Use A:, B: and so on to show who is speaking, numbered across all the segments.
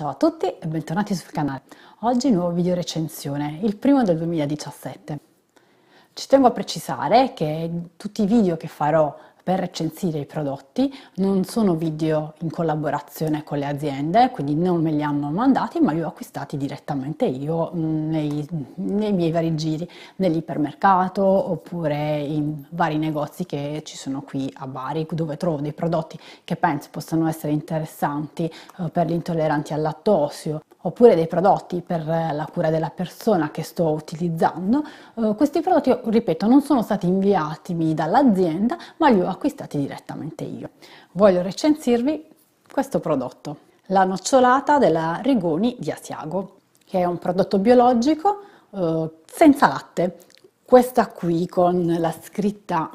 A: Ciao a tutti e bentornati sul canale. Oggi nuovo video recensione, il primo del 2017. Ci tengo a precisare che tutti i video che farò per recensire i prodotti, non sono video in collaborazione con le aziende, quindi non me li hanno mandati, ma li ho acquistati direttamente io mm, nei, nei miei vari giri, nell'ipermercato oppure in vari negozi che ci sono qui a Bari, dove trovo dei prodotti che penso possano essere interessanti eh, per gli intolleranti al lattosio oppure dei prodotti per la cura della persona che sto utilizzando. Eh, questi prodotti, ripeto, non sono stati inviatimi dall'azienda, ma li ho acquistati direttamente io. Voglio recensirvi questo prodotto, la nocciolata della Rigoni di Asiago, che è un prodotto biologico eh, senza latte. Questa qui con la scritta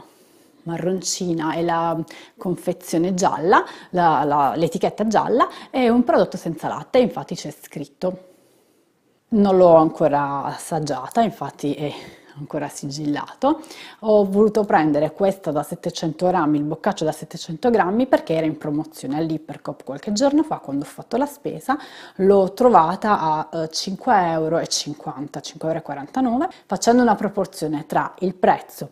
A: marroncina e la confezione gialla, la, la, l'etichetta gialla, è un prodotto senza latte, infatti c'è scritto. Non l'ho ancora assaggiata, infatti è ancora sigillato, ho voluto prendere questa da 700 grammi, il boccaccio da 700 grammi perché era in promozione all'Ipercop qualche giorno fa quando ho fatto la spesa, l'ho trovata a 5,50 eh, euro, 5,49 facendo una proporzione tra il prezzo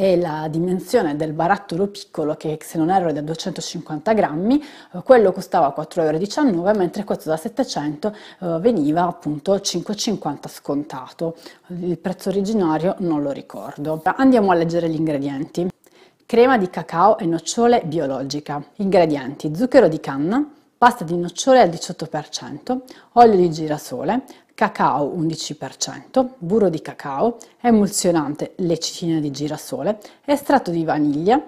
A: è la dimensione del barattolo piccolo che se non erro è da 250 grammi, eh, quello costava 4,19 euro mentre questo da 700 eh, veniva appunto 5,50 scontato, il prezzo originario non lo ricordo. Andiamo a leggere gli ingredienti. Crema di cacao e nocciole biologica. Ingredienti: zucchero di canna, pasta di nocciole al 18%, olio di girasole, cacao 11%, burro di cacao, emulsionante lecitina di girasole, estratto di vaniglia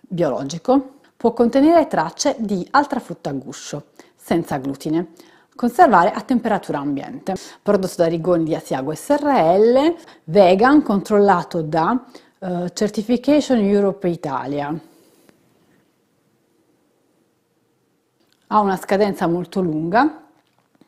A: biologico. Può contenere tracce di altra frutta a guscio, senza glutine. Conservare a temperatura ambiente. Prodotto da Rigoni di Asiago SRL, vegan, controllato da uh, Certification Europe Italia. ha una scadenza molto lunga,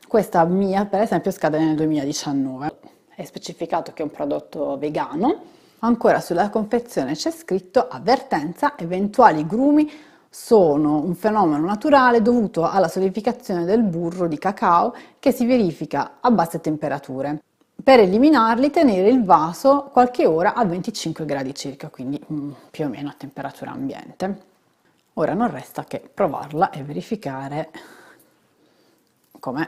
A: questa mia per esempio scade nel 2019. È specificato che è un prodotto vegano, ancora sulla confezione c'è scritto avvertenza eventuali grumi sono un fenomeno naturale dovuto alla solidificazione del burro di cacao che si verifica a basse temperature. Per eliminarli tenere il vaso qualche ora a 25 gradi circa, quindi mm, più o meno a temperatura ambiente. Ora non resta che provarla e verificare com'è.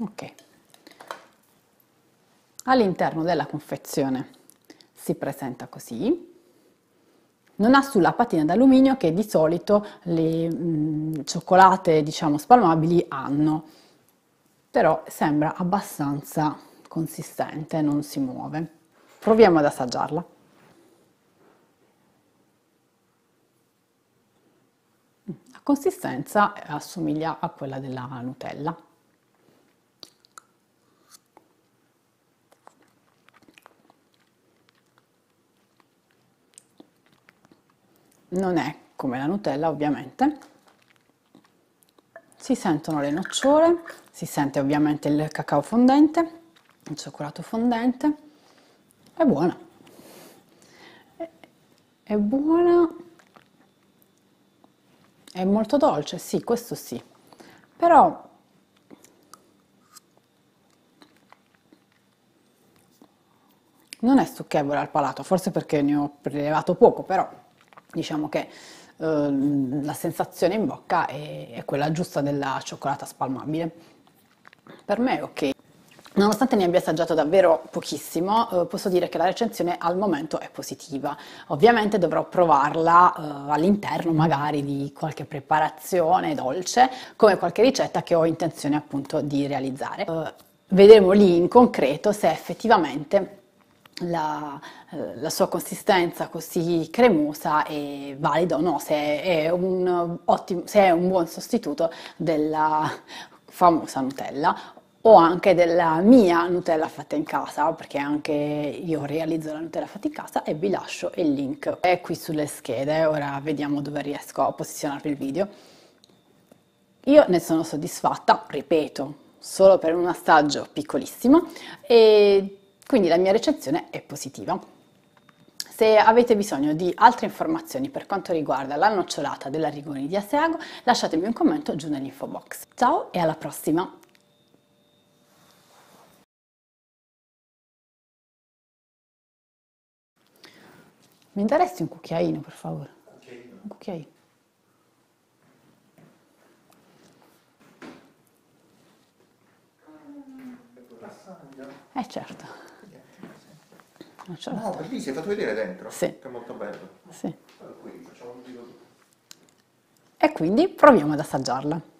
A: Ok. All'interno della confezione si presenta così. Non ha sulla patina d'alluminio che di solito le mh, mm, cioccolate, diciamo, spalmabili hanno, però sembra abbastanza consistente, non si muove. Proviamo ad assaggiarla. La consistenza eh, assomiglia a quella della Nutella. Non è come la Nutella ovviamente, si sentono le nocciole, si sente ovviamente il cacao fondente il cioccolato fondente è buona è, buona è molto dolce sì questo sì però non è stucchevole al palato forse perché ne ho prelevato poco però diciamo che ehm, la sensazione in bocca è, è quella giusta della cioccolata spalmabile per me è ok Nonostante ne abbia assaggiato davvero pochissimo, eh, posso dire che la recensione al momento è positiva. Ovviamente dovrò provarla eh, all'interno magari di qualche preparazione dolce, come qualche ricetta che ho intenzione appunto di realizzare. Eh, vedremo lì in concreto se effettivamente la, eh, la, sua consistenza così cremosa è valida o no, se è un, ottimo, se è un buon sostituto della famosa Nutella o anche della mia Nutella fatta in casa, perché anche io realizzo la Nutella fatta in casa e vi lascio il link. È qui sulle schede, ora vediamo dove riesco a posizionarvi il video. Io ne sono soddisfatta, ripeto, solo per un assaggio piccolissimo e quindi la mia recensione è positiva. Se avete bisogno di altre informazioni per quanto riguarda la nocciolata della Rigoni di Asiago, lasciatemi un commento giù nell'info box. Ciao e alla prossima! Mi daresti un cucchiaino, per favore? Cucchiaino. Un cucchiaino. Eh certo. Non ce no, lì si è fatto vedere dentro. Sì. Che è molto bello. Sì. E quindi proviamo ad assaggiarla.